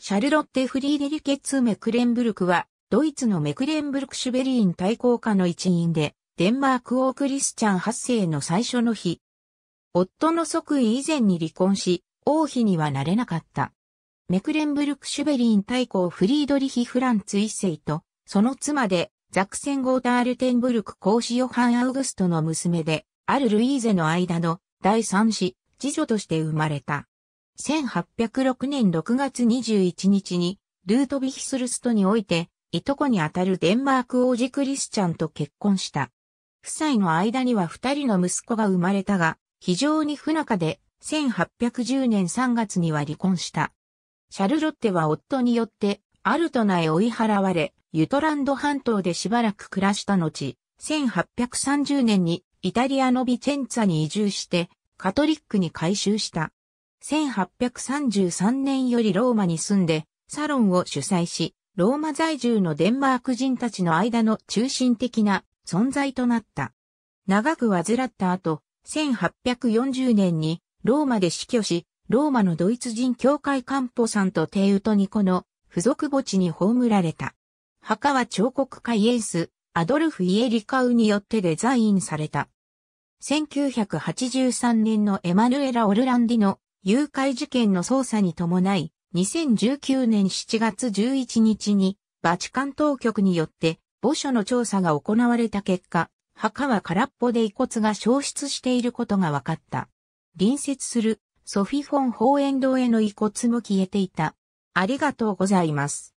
シャルロッテ・フリーデリケッツ・メクレンブルクは、ドイツのメクレンブルクシュベリーン対抗下の一員で、デンマーク王クリスチャン発世の最初の日。夫の即位以前に離婚し、王妃にはなれなかった。メクレンブルクシュベリーン対抗フリードリヒ・フランツ一世と、その妻で、ザクセンゴータールテンブルク公子ヨハン・アウグストの娘で、あるルイーゼの間の第三子、次女として生まれた。1806年6月21日に、ルートヴィヒスルストにおいて、いとこにあたるデンマーク王子クリスチャンと結婚した。夫妻の間には二人の息子が生まれたが、非常に不仲で、1810年3月には離婚した。シャルロッテは夫によって、アルトナへ追い払われ、ユトランド半島でしばらく暮らした後、1830年にイタリアのビチェンツァに移住して、カトリックに改修した。1833年よりローマに住んで、サロンを主催し、ローマ在住のデンマーク人たちの間の中心的な存在となった。長く患った後、1840年にローマで死去し、ローマのドイツ人教会カンポさんとテウトニコの付属墓地に葬られた。墓は彫刻家イエス、アドルフ・イエリカウによってデザインされた。1983年のエマヌエラ・オルランディの誘拐事件の捜査に伴い、2019年7月11日に、バチカン当局によって、墓所の調査が行われた結果、墓は空っぽで遺骨が消失していることが分かった。隣接するソフィフォン公園堂への遺骨も消えていた。ありがとうございます。